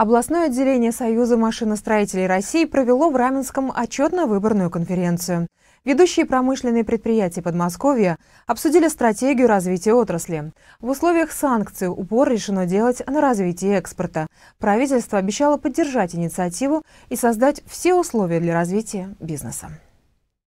Областное отделение Союза машиностроителей России провело в Раменском отчетно-выборную конференцию. Ведущие промышленные предприятия Подмосковья обсудили стратегию развития отрасли. В условиях санкций упор решено делать на развитие экспорта. Правительство обещало поддержать инициативу и создать все условия для развития бизнеса.